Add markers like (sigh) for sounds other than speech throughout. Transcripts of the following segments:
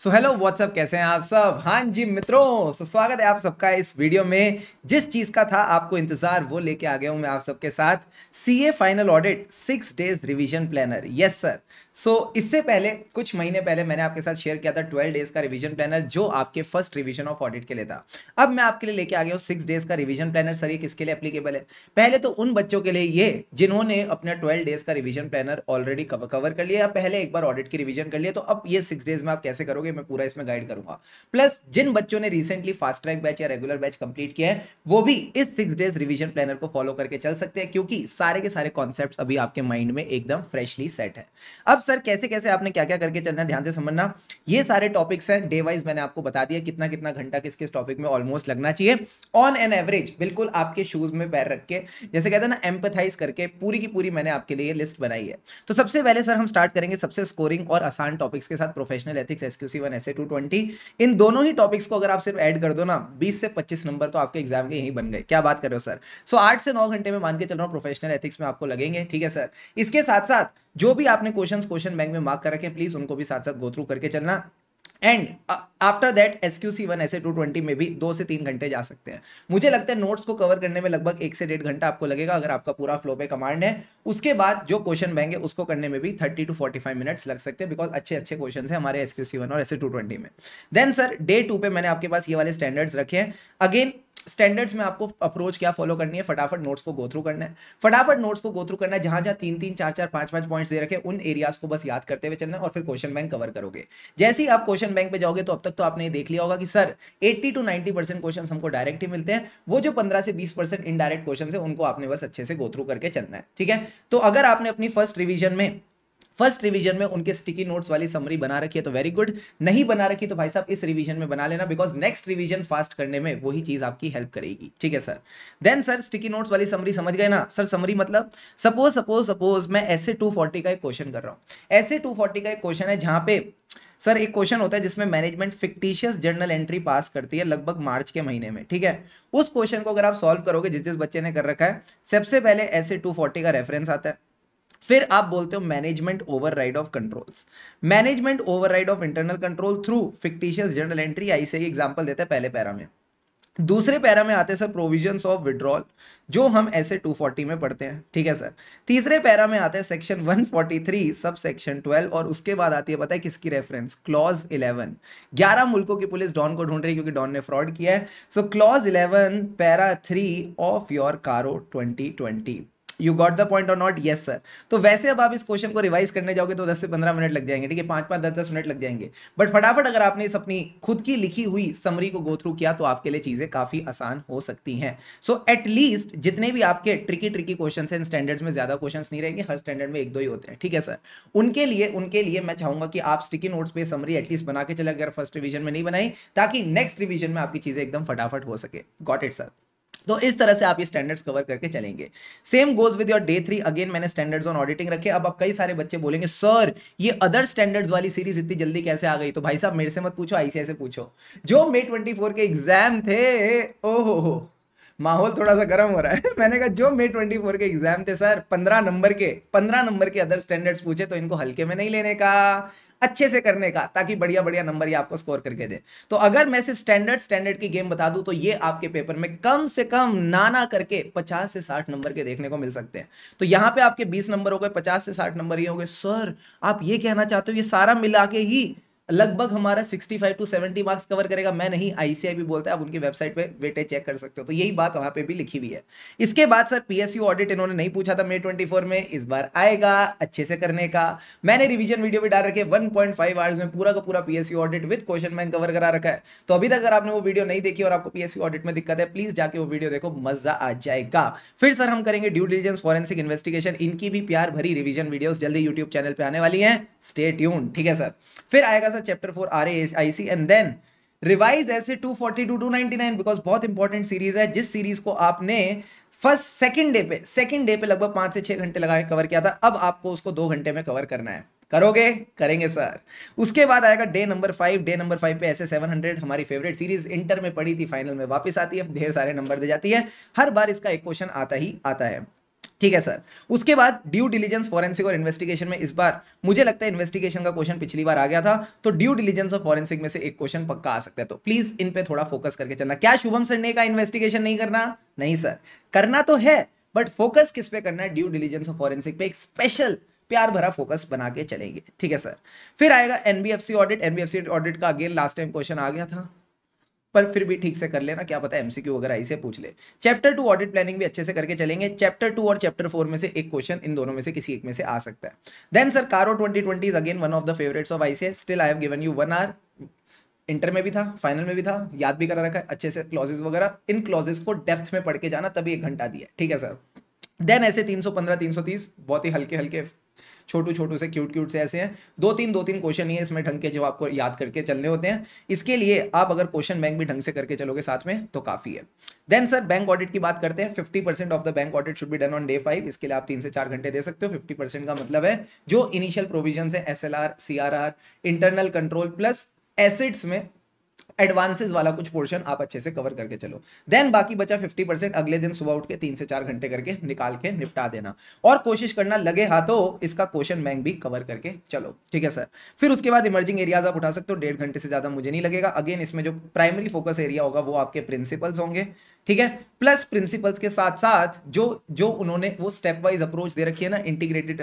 so hello what's up कैसे हैं आप सब हाँ जी मित्रों सो so, स्वागत है आप सबका इस वीडियो में जिस चीज़ का था आपको इंतज़ार वो लेके आ गया हूं मैं आप सबके साथ CA final audit six days revision planner yes sir so so, इससे पहले कुछ महीने पहले मैंने आपके साथ शेयर किया था 12 डेज का रिवीजन प्लानर जो आपके फर्स्ट रिवीजन ऑफ ऑडिट के लिए था अब मैं आपके लिए लेके आ गया हूँ सिक्स डेज का रिवीजन प्लानर सर ये किसके लिए एप्लीकेबल है पहले तो उन बच्चों के लिए ये जिन्होंने अपना ट्वेल्व डेज का रिविजन प्लानर ऑलरेडी कवर कर लिया पहले एक बार ऑडिट की रिविजन कर लिया तो अब ये सिक्स डेज में आप कैसे करोगे मैं पूरा इसमें गाइड करूंगा प्लस जिन बच्चों ने रिसेंटली फास्ट ट्रैक बैच या रेगुलर बैच कंप्लीट किया है वो भी इस सिक्स डेज रिविजन प्लानर को फॉलो करके चल सकते हैं क्योंकि सारे के सारे कॉन्सेप्ट अभी आपके माइंड में एकदम फ्रेशली सेट है अब सर कैसे कैसे आपने क्या क्या करके चलना है ध्यान से समझना ये सारे टॉपिक्स हैं डे वाइज मैंने आपको बता दिया कितना कितना घंटा किस किस टॉपिक में ऑलमोस्ट लगना चाहिए ऑन एन एवरेज बिल्कुल आपके शूज में पैर रख के जैसे कहते हैं ना एम्पथाइज करके पूरी की पूरी मैंने आपके लिए लिस्ट बनाई है तो सबसे पहले सर हम स्टार्ट करेंगे सबसे स्कोरिंग और आसान टॉपिक्स के साथ professional ethics SQC one S इन दोनों ही टॉपिक्स को अगर आप सिर्फ ऐड कर दो ना बीस से पच्चीस नंबर तो आपके एग्जाम के यही बन गए क्या बात कर रहे हो सर सो आठ से नौ घंटे में मान के चल रहा हूँ प्रोफेशनल एथिक्स में आपको लगेंगे ठीक है सर इसके साथ साथ जो भी आपने क्वेश्चंस क्वेश्चन बैंक में मार्क कर रखे हैं प्लीज उनको भी साथ साथ गो थ्रू करके चलना and after that S Q C one S A two twenty में भी दो से तीन घंटे जा सकते हैं मुझे लगता है नोट्स को कवर करने में लगभग एक से डेढ़ घंटा आपको लगेगा अगर आपका पूरा फ्लो पे कमांड है उसके बाद जो क्वेश्चन बैंक है उसको करने में भी thirty to forty five minutes लग सकते हैं बिकॉज अच्छे अच्छे क्वेश्चन है हमारे एस क्यू सी वन और एस ए टू ट्वेंटी में देन सर डे टू पे मैंने आपके पास ये वाले स्टैंडर्ड्स रखे हैं अगेन स्टैंडर्ड्स में आपको अप्रोच क्या फॉलो करनी है फटाफट नोट्स को गो थ्रू करना है फटाफट नोट्स को गो थ्रू करना है जहां जहां तीन तीन चार चार पांच पांच पॉइंट्स दे रखे उन एरियाज को बस याद करते हुए चलना और फिर क्वेश्चन बैंक कवर करोगे जैसे ही आप क्वेश्चन बैंक पे जाओगे तो अब तक तो आपने देख लिया होगा कि sir eighty to ninety percent question हमको डायरेक्ट ही मिलते हैं वो जो पंद्रह से बीस परसेंट इनडायरेक्ट क्वेश्चन है उनको आपने बस अच्छे से गो थ्रू करके चलना है ठीक है तो अगर आपने अपनी फर्स्ट रिविजन में फर्स्ट रिवीजन में उनके स्टिकी नोट्स वाली समरी बना रखी है तो वेरी गुड नहीं बना रखी तो भाई साहब इस रिवीजन में बना लेना बिकॉज नेक्स्ट रिवीजन फास्ट करने में वही चीज आपकी हेल्प करेगी ठीक है sir then sir sticky notes वाली समरी समझ गए ना सर समरी मतलब सपोज सपोज सपोज मैं ऐसे टू का एक क्वेश्चन कर रहा हूँ ऐसे टू का एक क्वेश्चन है जहाँ पे सर एक क्वेश्चन होता है जिसमें management fictitious journal entry pass करती है लगभग मार्च के महीने में ठीक है उस क्वेश्चन को अगर आप सॉल्व करोगे जिस जिस बच्चे ने कर रखा है सबसे पहले ऐसे 240 का रेफरेंस आता है फिर आप बोलते हो management override of controls management override of internal control through fictitious general entry आई से एग्जाम्पल देते हैं पहले पैरा में दूसरे पैरा में आते हैं सर प्रोविजन ऑफ विड्रॉल जो हम ऐसे 240 में पढ़ते हैं ठीक है सर तीसरे पैरा में आते हैं सेक्शन 143 सब सेक्शन 12 और उसके बाद आती है पता है किसकी रेफरेंस क्लॉज 11 11 मुल्कों की पुलिस डॉन को ढूंढ रही है क्योंकि डॉन ने फ्रॉड किया है so clause 11 para 3 of your CARO 2020 you got the point or not yes sir तो वैसे अब आप इस क्वेश्चन को रिवाइज करने जाओगे तो दस से पंद्रह मिनट लग जाएंगे ठीक है पांच पांच दस दस मिनट लग जाएंगे बट फटाफट अगर आपने इस अपनी खुद की लिखी हुई समरी को गो थ्रू किया तो आपके लिए चीज़ें काफ़ी आसान हो सकती हैं सो एटलीस्ट जितने भी आपके ट्रिकी ट्रिकी क्वेश्चन हैं स्टैंडर्ड्स में ज़्यादा क्वेश्चन नहीं रहेंगे हर स्टैंडर्ड में एक दो ही होते हैं ठीक है सर उनके लिए उनके लिए मैं चाहूंगा कि आप स्टिकी नोट्स पे समरी एटलीस्ट बना के चले अगर फर्स्ट रिविजन में नहीं बनाई ताकि नेक्स्ट रिविजन में आपकी चीज़ें एकदम फटाफट हो सके गॉट इट सर तो इस तरह से आप ये स्टैंडर्ड्स कवर करके चलेंगे same goes with your day three again मैंने स्टैंडर्ड्स ऑन ऑडिटिंग रखे अब आप कई सारे बच्चे बोलेंगे सर ये अदर स्टैंडर्ड्स वाली सीरीज इतनी जल्दी कैसे आ गई तो भाई साहब मेरे से मत पूछो आईसीआई से पूछो जो मे ट्वेंटी फोर के एग्जाम थे ओहो हो माहौल थोड़ा सा गर्म हो रहा है (laughs) मैंने कहा जो मे ट्वेंटी फोर के एग्जाम थे सर पंद्रह नंबर के पंद्रह नंबर के अदर स्टैंडर्ड्स पूछे तो इनको हल्के में नहीं लेने का अच्छे से करने का ताकि बढ़िया बढ़िया नंबर ये आपको स्कोर करके दे तो अगर मैं सिर्फ स्टैंडर्ड स्टैंडर्ड की गेम बता दूं तो ये आपके पेपर में कम से कम नाना करके पचास से साठ नंबर के देखने को मिल सकते हैं तो यहां पे आपके बीस नंबर हो गए पचास से साठ नंबर ये हो गए सर आप ये कहना चाहते हो ये सारा मिला के ही लगभग हमारा 65 टू 70 मार्क्स कवर करेगा मैं नहीं आईसीआई भी बोलता है आप उनकी वेबसाइट पे वेटे चेक कर सकते हो तो यही बात वहां पे भी लिखी हुई है इसके बाद सर पीएसयू ऑडिट इन्होंने नहीं पूछा था मे 24 में इस बार आएगा अच्छे से करने का मैंने रिविजन वीडियो भी डाल रखे वन पॉइंट आवर्स में पूरा का पूरा पीएसयू ऑडिट विद क्वेश्चन मैं कवर करा रखा है तो अभी तक अगर आपने वो वीडियो नहीं देखी और आपको पीएसयू ऑडिट में दिक्कत है प्लीज जाके वो वीडियो देखो मजा आ जाएगा फिर सर हम करेंगे ड्यू डिलीजेंस फॉरेंसिक इन्वेस्टिगेशन इनकी भी प्यार भरी रिविजन वीडियो जल्दी यूट्यूब चैनल पर आने वाली है स्टेट ठीक है सर फिर आएगा सर सा chapter four R I IC and then revise ऐसे 240 टू 299 बिकॉज बहुत इंपॉर्टेंट सीरीज है जिस सीरीज को आपने फर्स्ट सेकंड डे पे सेकंड डे पे लगभग पांच से छह घंटे लगा के कवर किया था अब आपको उसको दो घंटे में कवर करना है करोगे करेंगे सर उसके बाद आएगा day number five day number five पे ऐसे सेवन हंड्रेड हमारी फेवरेट सीरीज इंटर में पड़ी थी फाइनल में वापस आती है ढेर सारे नंबर दे जाती है हर बार इसका एक क्वेश्चन आता ही आता है ठीक है सर उसके बाद ड्यू डिलीजेंस फॉरेंसिक और इन्वेस्टिगेशन में इस बार मुझे लगता है इन्वेस्टिगेशन का क्वेश्चन पिछली बार आ गया था तो ड्यू डिलीजेंस और फॉरेंसिक में से एक क्वेश्चन पक्का आ सकता है तो प्लीज इन पे थोड़ा फोकस करके चलना क्या शुभम सर ने कहा इन्वेस्टिगेशन नहीं करना नहीं सर करना तो है बट फोकस किस पे करना है ड्यू डिलीजेंस और फॉरेंसिक पे एक स्पेशल प्यार भरा फोकस बना के चलेंगे ठीक है सर फिर आएगा एनबीएफसी ऑडिट एनबीएफसी ऑडिट का अगेन लास्ट टाइम क्वेश्चन आ गया था पर फिर भी ठीक से कर लेना क्या पता एमसीक्यू वगैरह इसे पूछ ले चैप्टर टू ऑडिट प्लानिंग भी अच्छे से करके चलेंगे चैप्टर टू और चैप्टर फोर में से एक क्वेश्चन इन दोनों में से किसी एक में से आ सकता है then sir CARO twenty twenty is again one of the favourites of ICAI still I have given you one R inter में भी था फाइनल में भी था याद भी करा रखा है अच्छे से क्लॉजेस वगैरह इन क्लॉजेस को डेप्थ में पढ़ के जाना तभी एक घंटा दिया ठीक है सर देन ऐसे 315 330 बहुत ही हल्के हल्के छोटू छोटू से क्यूट क्यूट से ऐसे हैं दो तीन दो तीन क्वेश्चन ही है इसमें ढंग के जो आपको याद करके चलने होते हैं इसके लिए आप अगर क्वेश्चन बैंक भी ढंग से करके चलोगे साथ में तो काफ़ी है देन सर बैंक ऑडिट की बात करते हैं fifty percent of the bank audit should भी डन ऑन डे फाइव इसके लिए आप तीन से चार घंटे दे सकते हो फिफ्टी परसेंट का मतलब है जो इनिशियल प्रोविजन है S L R C R R internal control plus assets में एडवांसेस वाला कुछ पोर्शन आप अच्छे से कवर करके चलो देन बाकी बचा 50 परसेंट अगले दिन सुबह उठ के तीन से चार घंटे करके निकाल के निपटा देना और कोशिश करना लगे हाथों इसका क्वेश्चन बैंक भी कवर करके चलो ठीक है सर फिर उसके बाद इमर्जिंग एरियाज आप उठा सकते हो डेढ़ घंटे से ज़्यादा मुझे नहीं लगेगा अगेन इसमें जो प्राइमरी फोकस एरिया होगा वो आपके प्रिंसिपल्स होंगे ठीक है प्लस प्रिंसिपल्स के साथ साथ जो जो उन्होंने वो स्टेप वाइज अप्रोच दे रखी है ना integrated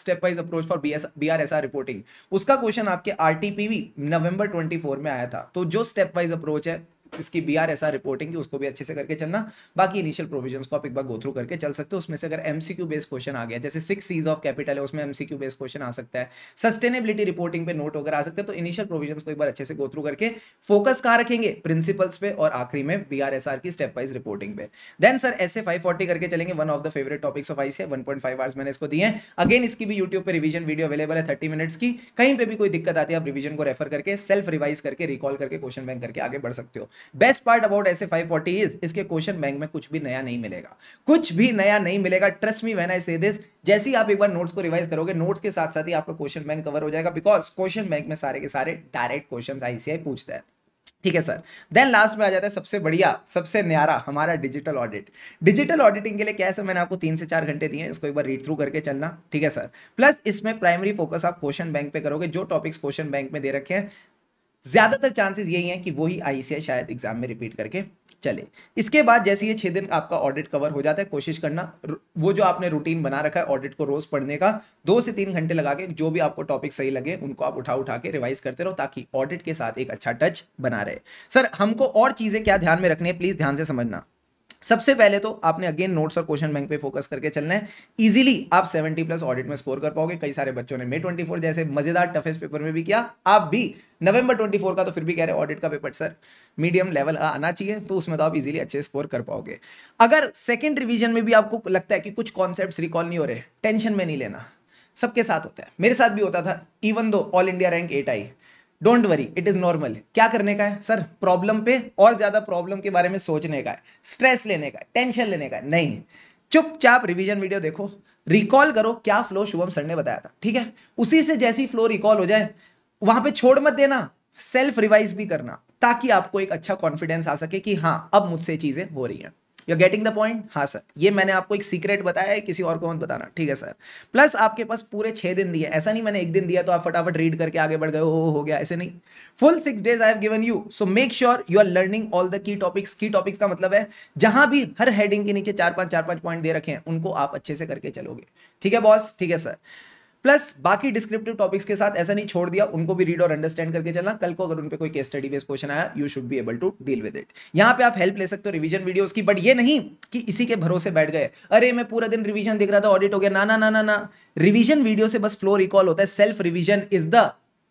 step wise approach for B R S R reporting उसका क्वेश्चन आपके R T P November twenty four में आया था तो जो स्टेप वाइज अप्रोच है इसकी B R S R reporting की उसको भी अच्छे से करके चलना बाकी इनिशियल प्रोविजन को आप एक बार गो थ्रू करके चल सकते हो उसमें से अगर एमसीक्यू बेस्ड क्वेश्चन आ गया जैसे सिक्स सीज ऑफ कैपिटल है उसमें एमसीक्यू बेस्ड क्वेश्चन आ सकता है सस्टेनेबिलिटी रिपोर्टिंग पे नोट वगैरह आ सकते हैं तो इनिशियल प्रोविजन को एक बार अच्छे से गो थ्रू करके फोकस कहा रखेंगे प्रिंसिपल्स पे और आखिरी में बी आर एस आर की स्टेप वाइज रिपोर्टिंग पे then sir S A five forty करके चलेंगे one of the favourite topics of ICAI one point five hours मैंने इसको दिए अगेन इसकी भी यूट्यूब पर रिविजन वीडियो अवेलेबल है थर्टी मिनट्स की कहीं पर भी कोई दिक्कत आती है आप रिविजन को रेफर करके सेल्फ रिवाइज करके रिकॉल करके क्वेश्चन बैंक करके आगे बढ़ सकते हो best part about S A five forty is इसके क्वेश्चन बैंक में कुछ भी नया नहीं मिलेगा कुछ भी नया नहीं मिलेगा ट्रस्ट मी वेन आई से दिस जैसे ही आप एक बार नोट्स को रिवाइज करोगे नोट्स के साथ साथ ही आपका क्वेश्चन बैंक कवर हो जाएगा बिकॉज क्वेश्चन बैंक में सारे के सारे डायरेक्ट क्वेश्चन आईसीआई पूछता है ठीक है सर देन लास्ट में आ जाता है सबसे बढ़िया सबसे न्यारा हमारा डिजिटल ऑडिट डिजिटल ऑडिटिंग के लिए क्या है सर मैंने आपको तीन से चार घंटे दिए इसको एक बार रीड थ्रू करके चलना ठीक है सर प्लस इसमें प्राइमरी फोकस आप क्वेश्चन बैंक पे करोगे जो टॉपिक्स क्वेश्चन बैंक में दे रखे हैं ज़्यादातर चांसेस यही हैं कि वही आईसीआई शायद एग्जाम में रिपीट करके चले इसके बाद जैसे ये छह दिन आपका ऑडिट कवर हो जाता है कोशिश करना वो जो आपने रूटीन बना रखा है ऑडिट को रोज़ पढ़ने का दो से तीन घंटे लगा के जो भी आपको टॉपिक सही लगे उनको आप उठा उठा के रिवाइज करते रहो ताकि ऑडिट के साथ एक अच्छा टच बना रहे सर हमको और चीज़ें क्या ध्यान में रखनी है प्लीज़ ध्यान से समझना सबसे पहले तो आपने अगेन नोट्स और क्वेश्चन बैंक पे फोकस करके चलना है इजीली आप 70 प्लस ऑडिट में स्कोर कर पाओगे कई सारे बच्चों ने मे 24 जैसे मजेदार टफेस्ट पेपर में भी किया आप भी नवंबर 24 का तो फिर भी कह रहे ऑडिट का पेपर सर मीडियम लेवल आना चाहिए तो उसमें तो आप इजीली अच्छे स्कोर कर पाओगे अगर सेकेंड रिविजन में भी आपको लगता है कि कुछ कॉन्सेप्ट रिकॉल नहीं हो रहे टेंशन में नहीं लेना सबके साथ होता है मेरे साथ भी होता था even though all India rank eight I don't worry it is normal क्या करने का है सर प्रॉब्लम पे और ज्यादा प्रॉब्लम के बारे में सोचने का है स्ट्रेस लेने का टेंशन लेने का नहीं चुपचाप रिवीजन वीडियो देखो रिकॉल करो क्या फ्लो शुभम सर ने बताया था ठीक है उसी से जैसी फ्लो रिकॉल हो जाए वहां पे छोड़ मत देना सेल्फ रिवाइज भी करना ताकि आपको एक अच्छा कॉन्फिडेंस आ सके कि हाँ अब मुझसे चीजें हो रही हैं यूर गेटिंग द पॉइंट हाँ सर ये मैंने आपको एक सीक्रेट बताया है किसी और को मत बताना ठीक है सर प्लस आपके पास पूरे छह दिन दिए ऐसा नहीं मैंने एक दिन दिया तो आप फटाफट रीड करके आगे बढ़ गए हो गया ऐसे नहीं full six days I have given you so make sure you are learning all the key topics key topics का मतलब है जहां भी हर हेडिंग के नीचे चार पांच चार पांच पॉइंट दे रखे हैं उनको आप अच्छे से करके चलोगे ठीक है बॉस ठीक है सर प्लस बाकी डिस्क्रिप्टिव टॉपिक्स के साथ ऐसा नहीं छोड़ दिया उनको भी रीड और अंडरस्टैंड करके चलना कल को अगर उन पर कोई केस स्टडी बेस्ड क्वेश्चन आया you should be able to deal with it यहाँ पे आप हेल्प ले सकते हो रिविजन वीडियोज की बट ये नहीं कि इसी के भरोसे बैठ गए अरे मैं पूरा दिन रिविजन देख रहा था ऑडिट हो गया ना ना ना ना ना रिविजन वीडियो से बस फ्लो रिकॉल होता है self revision is the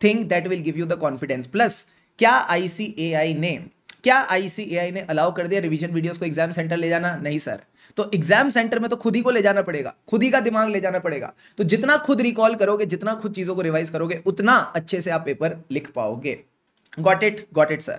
thing that will give you the confidence plus क्या आईसीएआई ने क्या आईसीएआई ने अलाउ कर दिया रिवीजन वीडियोस को एग्जाम सेंटर ले जाना नहीं सर तो एग्जाम सेंटर में तो खुद ही को ले जाना पड़ेगा खुद ही का दिमाग ले जाना पड़ेगा तो जितना खुद रिकॉल करोगे जितना खुद चीजों को रिवाइज करोगे उतना अच्छे से आप पेपर लिख पाओगे got it got it sir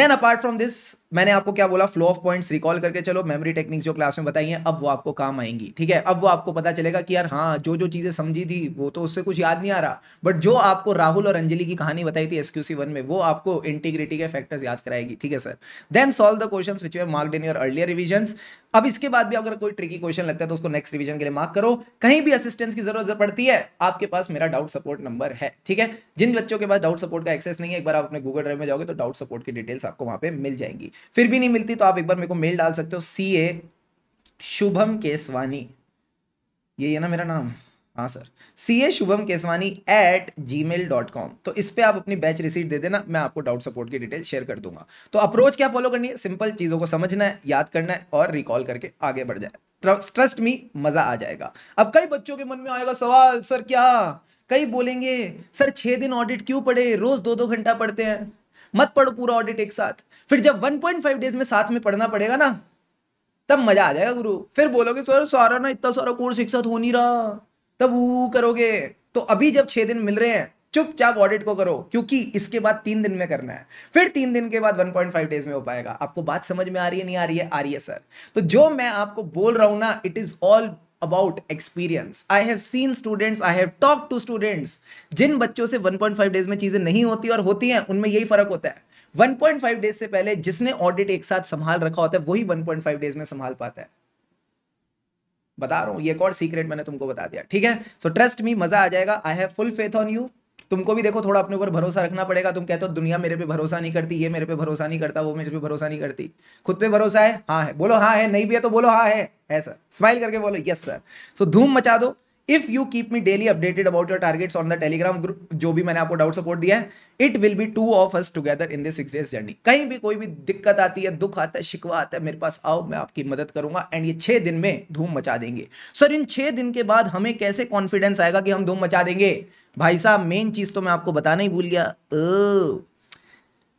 then apart from this मैंने आपको क्या बोला फ्लो ऑफ पॉइंट्स रिकॉल करके चलो मेमोरी टेक्निक्स जो क्लास में बताई हैं अब वो आपको काम आएंगी ठीक है अब वो आपको पता चलेगा कि यार हाँ जो जो चीज़ें समझी थी वो तो उससे कुछ याद नहीं आ रहा बट जो आपको राहुल और अंजलि की कहानी बताई थी एसक्यूसी वन में वो आपको इंटीग्रिटी के फैक्टर्स याद कराएगी ठीक है sir then solve the question which you marked in your earlier revision अब इसके बाद भी अगर कोई ट्रिकी क्वेश्चन लगता है तो उसको नेक्स्ट रिविजन के लिए मार्क करो कहीं भी असिस्टेंस की जरूरत पड़ती है आपके पास मेरा डाउट सपोर्ट नंबर है ठीक है जिन बच्चों के पास डाउट सपोर्ट का एक्सेस नहीं है एक बार आप अपने गूगल ड्राइव में जाओगे तो डाउट सपोर्ट की डिटेल्स आपको वहां पर मिल जाएंगी फिर भी नहीं मिलती तो आप एक बार मेरे को मेल डाल सकते हो सी ए शुभम केसवानी ये है ना मेरा नाम हाँ sir C A Shubham Keswani at Gmail dot com तो इस पर आप अपनी बैच रिसीट दे देना मैं आपको डाउट सपोर्ट की डिटेल शेयर कर दूंगा तो अप्रोच क्या फॉलो करनी है सिंपल चीज़ों को समझना है याद करना है और रिकॉल करके आगे बढ़ जाए ट्रस्ट मी मज़ा आ जाएगा अब कई बच्चों के मन में आएगा सवाल सर क्या कई बोलेंगे सर छह दिन ऑडिट क्यों पढ़े रोज़ दो दो घंटा पढ़ते हैं मत पढ़ो पूरा ऑडिट एक साथ फिर जब 1.5 डेज में साथ में पढ़ना पड़ेगा ना तब मजा आ जाएगा गुरु फिर बोलोगे सर सारा ना इतना सारा कोर्स एक साथ हो नहीं रहा तब वो करोगे तो अभी जब छह दिन मिल रहे हैं चुपचाप ऑडिट को करो क्योंकि इसके बाद तीन दिन में करना है फिर तीन दिन के बाद 1.5 डेज में हो पाएगा आपको बात समझ में आ रही है नहीं आ रही है आ रही है सर तो जो मैं आपको बोल रहा हूं ना it is all about experience I have seen students I have talk to students जिन बच्चों से 1.5 डेज में चीज़ें नहीं होती और होती हैं उनमें यही फर्क होता है 1.5 डेज से पहले जिसने ऑडिट एक साथ संभाल रखा होता है वही 1.5 डेज में संभाल पाता है बता रहा हूं ये एक और सीक्रेट मैंने तुमको बता दिया ठीक है सो ट्रस्ट मी मजा आ जाएगा I have full faith on you तुमको भी देखो थोड़ा अपने ऊपर भरोसा रखना पड़ेगा तुम कहते हो दुनिया मेरे पे भरोसा नहीं करती ये मेरे पे भरोसा नहीं करता वो मेरे पे भरोसा नहीं करती खुद पे भरोसा है हाँ है बोलो हाँ है नहीं भी है तो बोलो हाँ है सर स्माइल करके बोलो यस सर सो धूम मचा दो if you keep me daily updated about your targets on the Telegram group जो भी मैंने आपको डाउट सपोर्ट दिया है it will be two of us together in this days journey कहीं भी कोई भी दिक्कत आती है दुख आता है शिकवा आता है मेरे पास आओ मैं आपकी मदद करूंगा एंड ये छह दिन में धूम मचा देंगे सर इन छह दिन के बाद हमें कैसे कॉन्फिडेंस आएगा कि हम धूम मचा देंगे भाई साहब मेन चीज़ तो मैं आपको बताना ही भूल गया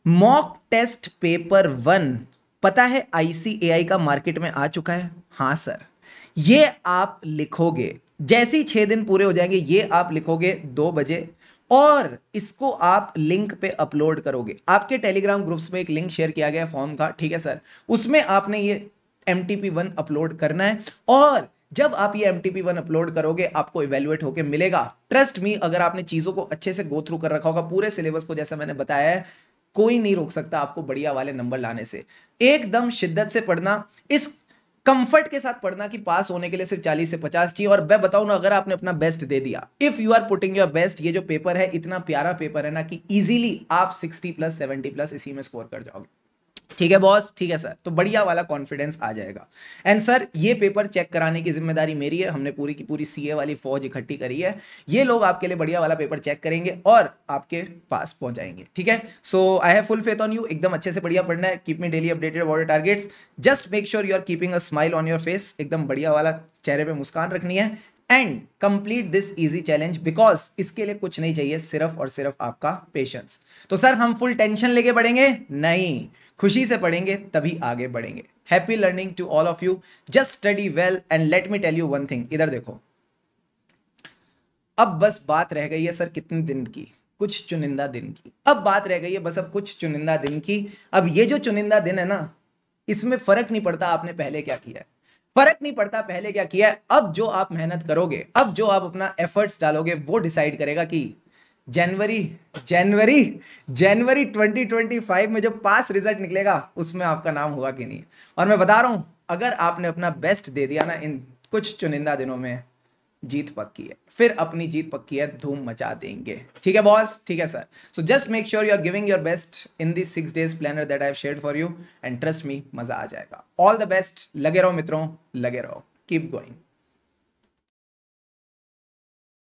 मॉक टेस्ट पेपर वन पता है आईसीएआई का मार्केट में आ चुका है हाँ सर ये आप लिखोगे जैसे ही छह दिन पूरे हो जाएंगे ये आप लिखोगे दो बजे और इसको आप लिंक पे अपलोड करोगे आपके टेलीग्राम ग्रुप्स में एक लिंक शेयर किया गया फॉर्म का ठीक है सर उसमें आपने ये M T P one upload करना है और जब आप ये एम टी वन अपलोड करोगे आपको इवेल्युएट होकर मिलेगा ट्रस्ट मी अगर आपने चीज़ों को अच्छे से गो थ्रू कर रखा होगा पूरे सिलेबस को जैसा मैंने बताया है कोई नहीं रोक सकता आपको बढ़िया वाले नंबर लाने से एकदम शिद्दत से पढ़ना इस कंफर्ट के साथ पढ़ना कि पास होने के लिए सिर्फ 40 से 50 चाहिए और मैं बताऊं ना अगर आपने अपना बेस्ट दे दिया if you are putting your best ये जो पेपर है इतना प्यारा पेपर है ना कि इजीली आप 60 प्लस 70 प्लस इसी में स्कोर कर जाओगे ठीक है बॉस ठीक है सर तो बढ़िया वाला कॉन्फिडेंस आ जाएगा एंड सर ये पेपर चेक कराने की जिम्मेदारी मेरी है हमने पूरी की पूरी सीए वाली फौज इकट्ठी करी है ये लोग आपके लिए बढ़िया वाला पेपर चेक करेंगे और आपके पास पहुंचाएंगे ठीक है so I have full faith on you एकदम अच्छे से बढ़िया पढ़ना है कीप मी डेली अपडेटेड वॉर targets just make sure you are keeping a smile on your face एकदम बढ़िया वाला चेहरे पर मुस्कान रखनी है and complete this easy challenge because इसके लिए कुछ नहीं चाहिए सिर्फ और सिर्फ आपका पेशेंस तो सर हम फुल टेंशन लेके पढ़ेंगे नहीं खुशी से पढ़ेंगे तभी आगे बढ़ेंगे happy learning to all of you just study well and let me tell you one thing इधर देखो अब बस बात रह गई है सर कितने दिन की कुछ चुनिंदा दिन की अब बात रह गई है बस अब कुछ चुनिंदा दिन की अब ये जो चुनिंदा दिन है ना इसमें फर्क नहीं पड़ता आपने पहले क्या किया है फर्क नहीं पड़ता पहले क्या किया है अब जो आप मेहनत करोगे अब जो आप अपना एफर्ट्स डालोगे वो डिसाइड करेगा कि जनवरी जनवरी जनवरी 2025 में जो पास रिजल्ट निकलेगा उसमें आपका नाम होगा कि नहीं और मैं बता रहा हूँ अगर आपने अपना बेस्ट दे दिया ना इन कुछ चुनिंदा दिनों में जीत पक्की है फिर अपनी जीत पक्की है धूम मचा देंगे ठीक है बॉस ठीक है sir so just make sure you are giving your best in this six days planner that I have share for you and trust me मजा आ जाएगा ऑल द बेस्ट लगे रहो मित्रों लगे रहो कीप गोइंग